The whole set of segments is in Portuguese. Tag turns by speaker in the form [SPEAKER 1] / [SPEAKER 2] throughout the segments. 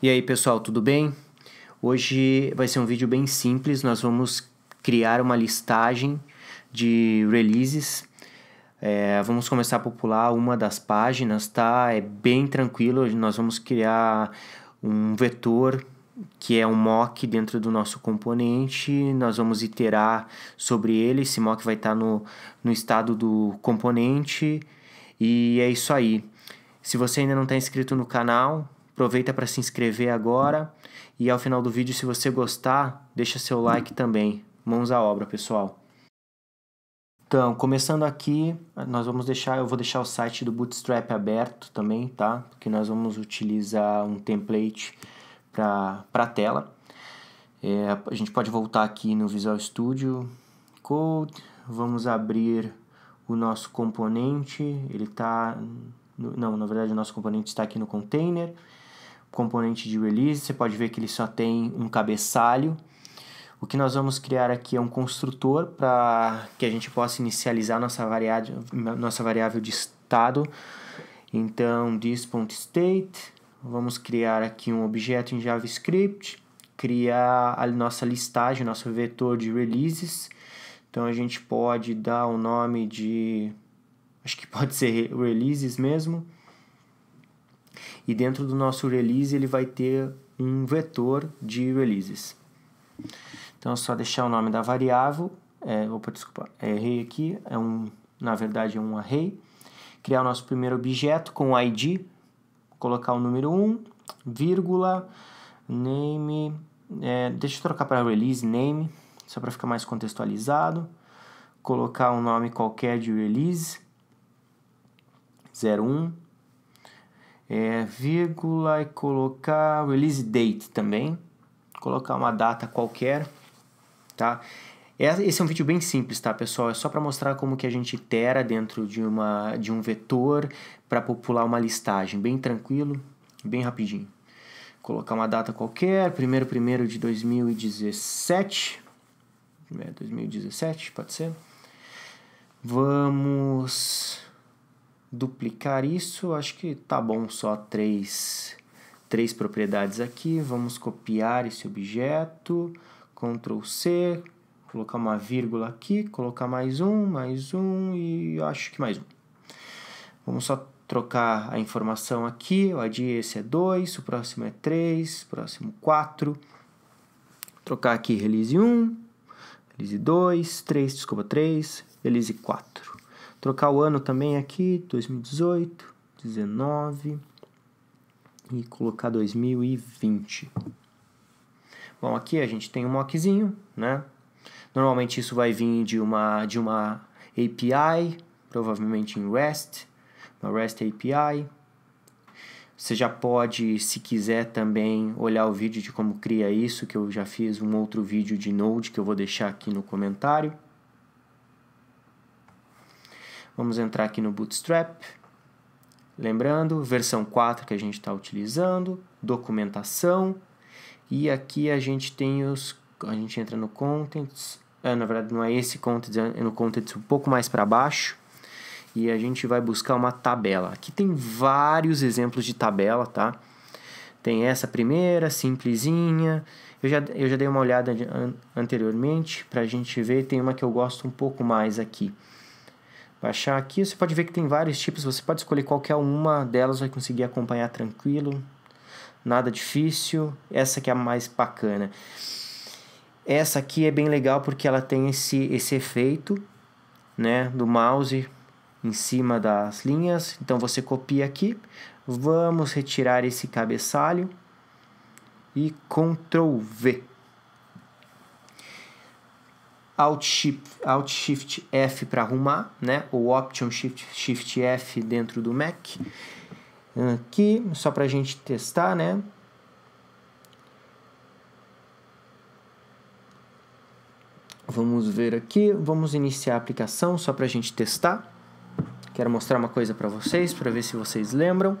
[SPEAKER 1] E aí pessoal, tudo bem? Hoje vai ser um vídeo bem simples, nós vamos criar uma listagem de releases. É, vamos começar a popular uma das páginas, tá? É bem tranquilo, nós vamos criar um vetor que é um mock dentro do nosso componente, nós vamos iterar sobre ele, esse mock vai estar tá no, no estado do componente, e é isso aí. Se você ainda não está inscrito no canal, Aproveita para se inscrever agora e ao final do vídeo, se você gostar, deixa seu like também. Mãos à obra, pessoal. Então, começando aqui, nós vamos deixar, eu vou deixar o site do Bootstrap aberto também, tá? Porque nós vamos utilizar um template para a tela. É, a gente pode voltar aqui no Visual Studio Code, vamos abrir o nosso componente, ele está, não, na verdade o nosso componente está aqui no container, componente de release, você pode ver que ele só tem um cabeçalho. O que nós vamos criar aqui é um construtor para que a gente possa inicializar nossa variável, nossa variável de estado. Então, this.state, vamos criar aqui um objeto em JavaScript, criar a nossa listagem, nosso vetor de releases. Então, a gente pode dar o um nome de... acho que pode ser releases mesmo. E dentro do nosso release ele vai ter um vetor de releases. Então é só deixar o nome da variável, é, opa, desculpa, é array aqui, é um, na verdade é um array. Criar o nosso primeiro objeto com o ID, colocar o número 1, vírgula, name, é, deixa eu trocar para release name, só para ficar mais contextualizado. Colocar um nome qualquer de release, 01, é, vírgula e colocar release date também, colocar uma data qualquer, tá? É, esse é um vídeo bem simples, tá, pessoal? É só para mostrar como que a gente itera dentro de, uma, de um vetor para popular uma listagem, bem tranquilo, bem rapidinho. Colocar uma data qualquer, 1 primeiro de 2017, 2017, é, pode ser? Vamos duplicar isso, acho que tá bom só três, três propriedades aqui. Vamos copiar esse objeto, Ctrl C, colocar uma vírgula aqui, colocar mais um, mais um e acho que mais um. Vamos só trocar a informação aqui, o ID esse é 2, o próximo é 3, próximo 4. Trocar aqui release 1, release 2, 3, desculpa, 3, release 4. Trocar o ano também aqui, 2018, 19 e colocar 2020. Bom, aqui a gente tem um mockzinho, né? Normalmente isso vai vir de uma de uma API, provavelmente em REST, uma REST API. Você já pode, se quiser também, olhar o vídeo de como cria isso, que eu já fiz um outro vídeo de Node que eu vou deixar aqui no comentário. Vamos entrar aqui no Bootstrap. Lembrando, versão 4 que a gente está utilizando, documentação. E aqui a gente tem os... A gente entra no Contents. É, na verdade, não é esse Contents, é no Contents um pouco mais para baixo. E a gente vai buscar uma tabela. Aqui tem vários exemplos de tabela, tá? Tem essa primeira, simplesinha. Eu já, eu já dei uma olhada anteriormente para a gente ver. Tem uma que eu gosto um pouco mais aqui baixar aqui, você pode ver que tem vários tipos, você pode escolher qualquer uma delas, vai conseguir acompanhar tranquilo, nada difícil, essa que é a mais bacana. Essa aqui é bem legal porque ela tem esse, esse efeito né, do mouse em cima das linhas, então você copia aqui, vamos retirar esse cabeçalho e Ctrl V. Alt Shift, Alt Shift F para arrumar, né? Ou Option Shift, Shift F dentro do Mac. Aqui, só para a gente testar, né? Vamos ver aqui, vamos iniciar a aplicação só para a gente testar. Quero mostrar uma coisa para vocês, para ver se vocês lembram.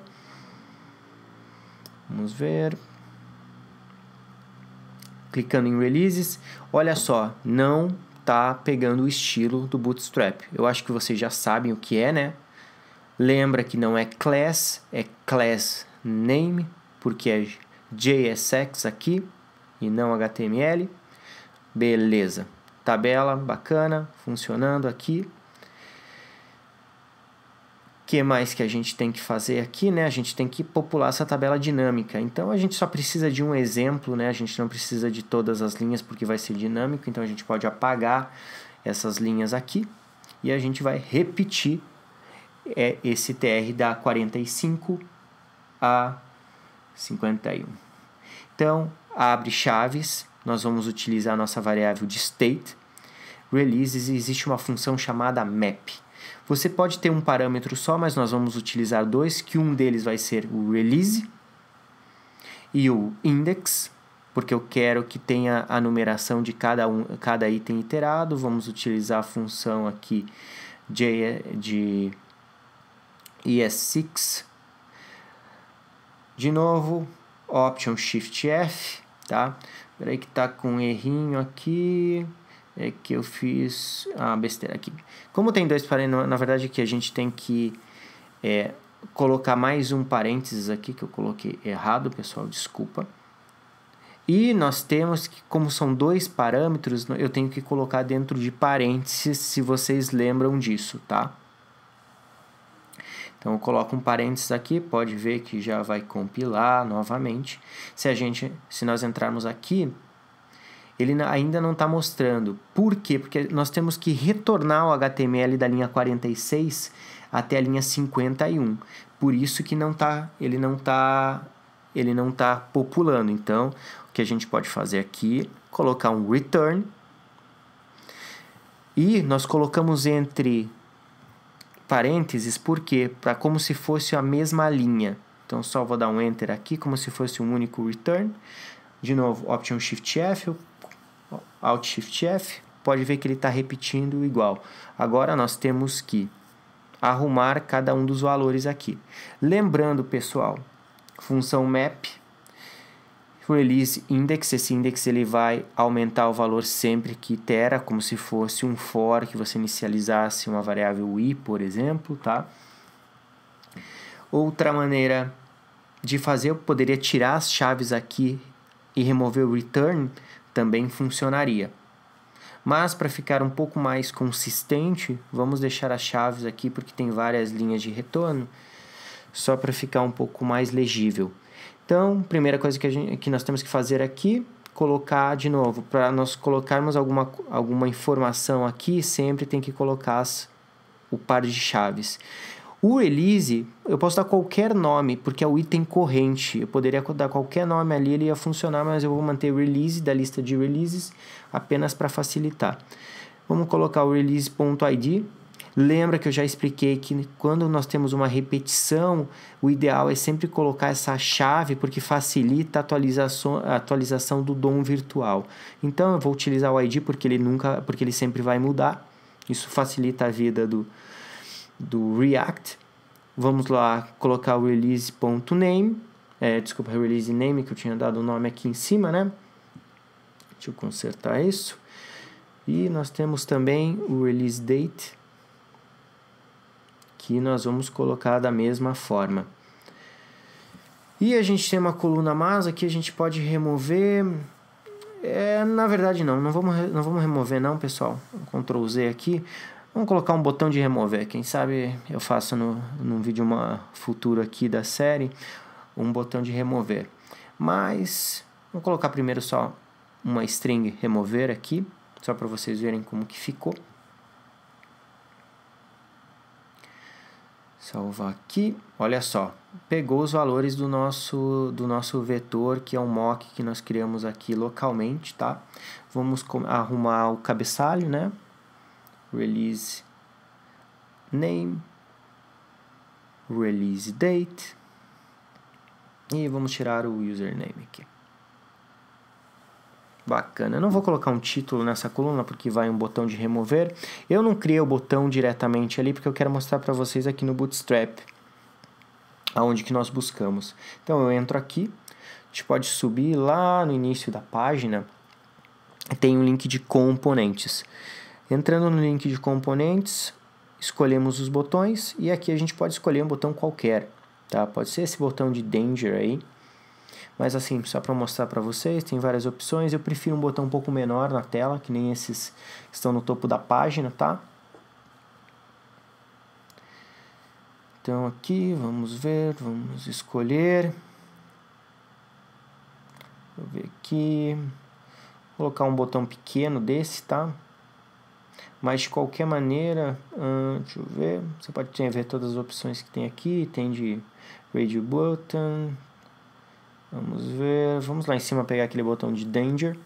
[SPEAKER 1] Vamos ver. Clicando em Releases, olha só, não tá pegando o estilo do Bootstrap. Eu acho que vocês já sabem o que é, né? Lembra que não é class, é class name, porque é JSX aqui e não HTML. Beleza. Tabela bacana, funcionando aqui que mais que a gente tem que fazer aqui, né? A gente tem que popular essa tabela dinâmica. Então a gente só precisa de um exemplo, né? A gente não precisa de todas as linhas porque vai ser dinâmico, então a gente pode apagar essas linhas aqui e a gente vai repetir é esse TR da 45 a 51. Então, abre chaves, nós vamos utilizar a nossa variável de state. Releases existe uma função chamada map. Você pode ter um parâmetro só, mas nós vamos utilizar dois, que um deles vai ser o release e o index, porque eu quero que tenha a numeração de cada, um, cada item iterado. Vamos utilizar a função aqui de, de ES6. De novo, Option Shift F, tá? Peraí que tá com um errinho aqui é que eu fiz a ah, besteira aqui. Como tem dois parênteses, na verdade que a gente tem que é, colocar mais um parênteses aqui que eu coloquei errado, pessoal, desculpa. E nós temos que, como são dois parâmetros, eu tenho que colocar dentro de parênteses, se vocês lembram disso, tá? Então eu coloco um parênteses aqui, pode ver que já vai compilar novamente. Se a gente, se nós entrarmos aqui, ele ainda não está mostrando. Por quê? Porque nós temos que retornar o HTML da linha 46 até a linha 51. Por isso que não tá, ele não está ele não tá populando. Então, o que a gente pode fazer aqui, colocar um return e nós colocamos entre parênteses porque para como se fosse a mesma linha. Então só vou dar um enter aqui como se fosse um único return. De novo, Option Shift F, eu Alt Shift F, pode ver que ele está repetindo igual. Agora nós temos que arrumar cada um dos valores aqui. Lembrando, pessoal, função map release index, esse index ele vai aumentar o valor sempre que itera, como se fosse um for que você inicializasse uma variável i, por exemplo, tá? Outra maneira de fazer, eu poderia tirar as chaves aqui e remover o return, também funcionaria. Mas para ficar um pouco mais consistente, vamos deixar as chaves aqui porque tem várias linhas de retorno, só para ficar um pouco mais legível. Então, primeira coisa que, a gente, que nós temos que fazer aqui, colocar de novo, para nós colocarmos alguma, alguma informação aqui, sempre tem que colocar as, o par de chaves. O release, eu posso dar qualquer nome, porque é o item corrente. Eu poderia dar qualquer nome ali, ele ia funcionar, mas eu vou manter o release da lista de releases apenas para facilitar. Vamos colocar o release.id. Lembra que eu já expliquei que quando nós temos uma repetição, o ideal é sempre colocar essa chave, porque facilita a atualização, a atualização do dom virtual. Então eu vou utilizar o ID porque ele nunca, porque ele sempre vai mudar. Isso facilita a vida do, do React. Vamos lá colocar o release.name, é, desculpa, release name que eu tinha dado o nome aqui em cima, né? Deixa eu consertar isso. E nós temos também o release date, que nós vamos colocar da mesma forma. E a gente tem uma coluna mais aqui, a gente pode remover. É, na verdade não, não vamos, não vamos remover não, pessoal. Ctrl Z aqui. Vamos colocar um botão de remover. Quem sabe eu faço no, num vídeo uma futuro aqui da série um botão de remover. Mas vou colocar primeiro só uma string remover aqui, só para vocês verem como que ficou. Salvar aqui. Olha só, pegou os valores do nosso do nosso vetor, que é um mock que nós criamos aqui localmente, tá? Vamos arrumar o cabeçalho, né? release name, release date e vamos tirar o username aqui. Bacana. Eu não vou colocar um título nessa coluna porque vai um botão de remover. Eu não criei o botão diretamente ali porque eu quero mostrar para vocês aqui no Bootstrap aonde que nós buscamos. Então eu entro aqui, a gente pode subir lá no início da página, tem um link de componentes. Entrando no link de componentes, escolhemos os botões e aqui a gente pode escolher um botão qualquer, tá? Pode ser esse botão de danger aí. Mas assim, só para mostrar para vocês, tem várias opções. Eu prefiro um botão um pouco menor na tela, que nem esses que estão no topo da página, tá? Então aqui, vamos ver, vamos escolher. Vou ver aqui. Vou colocar um botão pequeno desse, tá? Mas de qualquer maneira, uh, deixa eu ver. Você pode ter, ver todas as opções que tem aqui. Tem de radio button. Vamos ver. Vamos lá em cima pegar aquele botão de danger,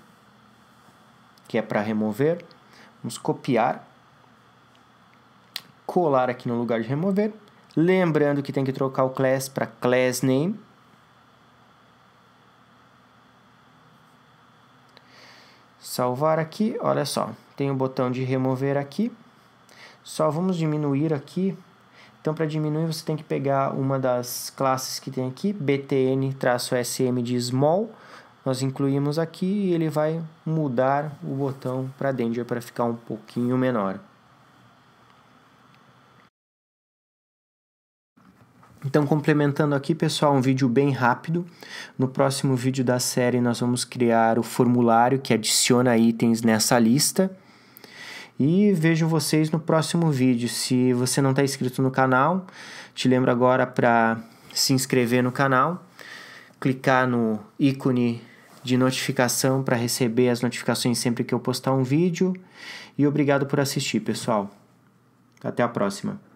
[SPEAKER 1] que é para remover. Vamos copiar. Colar aqui no lugar de remover. Lembrando que tem que trocar o class para class name. Salvar aqui, olha só, tem o botão de remover aqui. Só vamos diminuir aqui. Então, para diminuir, você tem que pegar uma das classes que tem aqui, btn-sm de small. Nós incluímos aqui e ele vai mudar o botão para danger para ficar um pouquinho menor. Então, complementando aqui, pessoal, um vídeo bem rápido. No próximo vídeo da série, nós vamos criar o formulário que adiciona itens nessa lista. E vejo vocês no próximo vídeo. Se você não está inscrito no canal, te lembro agora para se inscrever no canal, clicar no ícone de notificação para receber as notificações sempre que eu postar um vídeo. E obrigado por assistir, pessoal. Até a próxima.